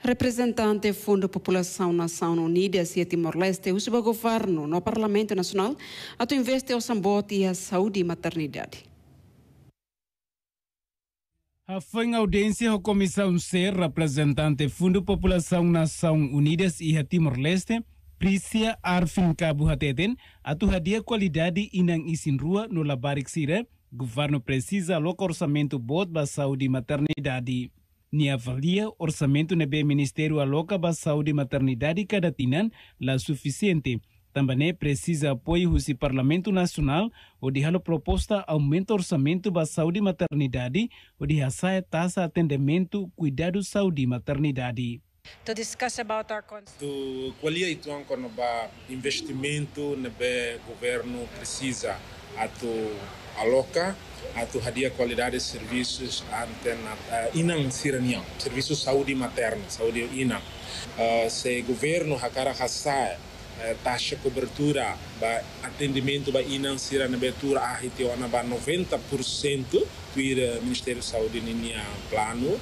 Representante do Fundo População Nação Unida e Timor-Leste, o governo no Parlamento Nacional, a tu investe o sambote e a saúde e maternidade. Foi em audiência a Comissão C, representante Fundo População Nação Unidas e Timor-Leste, Prícia Arfin Cabo Hateten, atuhadia qualidade inang isin rua no Labarixira, governo precisa aloca orçamento bot para saúde e maternidade ni avalia orçamento do Ministério aloca ba saúde e maternidade cada tinan la suficiente. Também precisa apoio do Parlamento Nacional, o de proposta aumenta orçamento da saúde e maternidade, o de a taxa atendimento cuidado saúde e maternidade. To discuss about our Do qual é o ba investimento no be governo precisa ato aloca ato hadia qualidade de serviços antena uh, inang siranian serviços saúde materna saúde inang uh, se governo hakara hasa uh, taxa cobertura ba atendimento ba inang sirana betura ahitiona ba 90% tuir uh, Ministério da Saúde ninia plano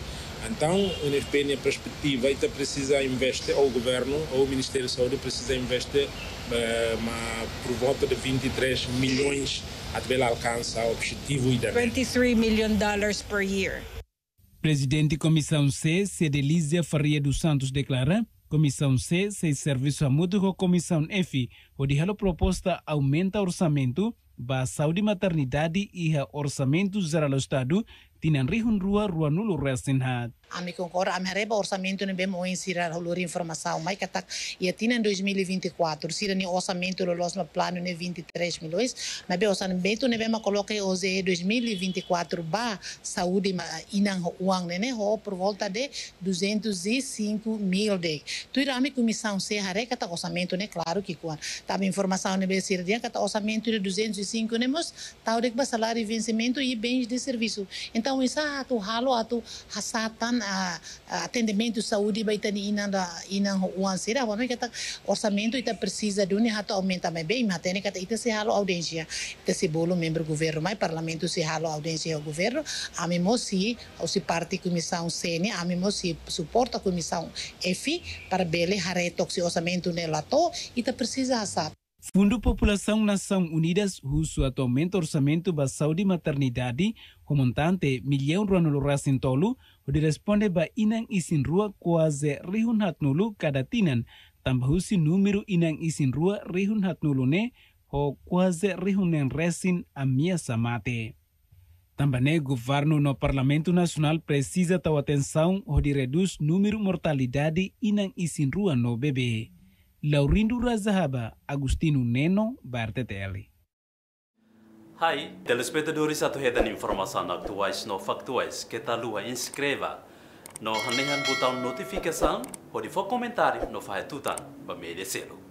então, o NFP, na perspectiva, ainda precisa investir, ou o governo, ou o Ministério da Saúde, precisa investir uh, eh, uma, por volta de 23 milhões até alcançar o objetivo. 23 milhões de dólares por year. Presidente Comissão C, Cedelízia Faria dos Santos, declara Comissão C, sem serviços a mútuo Comissão F, o diálogo proposta aumenta orçamento, a saúde maternidade e orçamento geral do Estado, tinan rihun rua rua nulu resin hat. Ami concordo, ami reba orçamento nem bem moin sira rolor informação, mais que atac e tinan 2024, sira ni orçamento lo losma plano ne 23 milhões, mas bem orçamento nem bem ma coloca ose 2024 ba saúde ma inan uang né, ho por volta de 205 mil de. Tu irá ami comissão se hare que orçamento né claro que quan. Tava tá, informação ne bem sira dia que tá, orçamento de 205 nemos, tal de salário e vencimento e bens de serviço. Então então, isa tu halo tu hasatan a atendimento de saúde vai ter ina ina uan sira, vamos é que tá orçamento ita precisa de um hato aumenta mais bem, mas tem que tá ita se halo audiência, ita se bolo membro governo, mas parlamento se halo audiência o governo, a mimo se ou se parte comissão CN, a mimo se suporta comissão F para bele haretok se orçamento nela to, ita precisa hasat. Fundo População Nação Unidas husuato orçamento ba saúde e maternidade homontante um milhão ruanulu rasintolu hudi responde ba inang isin rua quase rihun hatnulu kadatinan tambahusi número inang isin rua rihun nulu ne ho quase rihunen resin amia samate. Tambane governo no Parlamento Nacional precisa ter atenção ao reduz número mortalidade inang isin rua no bebê. Laurindura Zahaba, Agustinu Neno, Barte TL. Hai, hetan informasi anak actuais no factuais kita lua inskreva No hanehan butang notificação, pode for comentário no fahetutan, para selu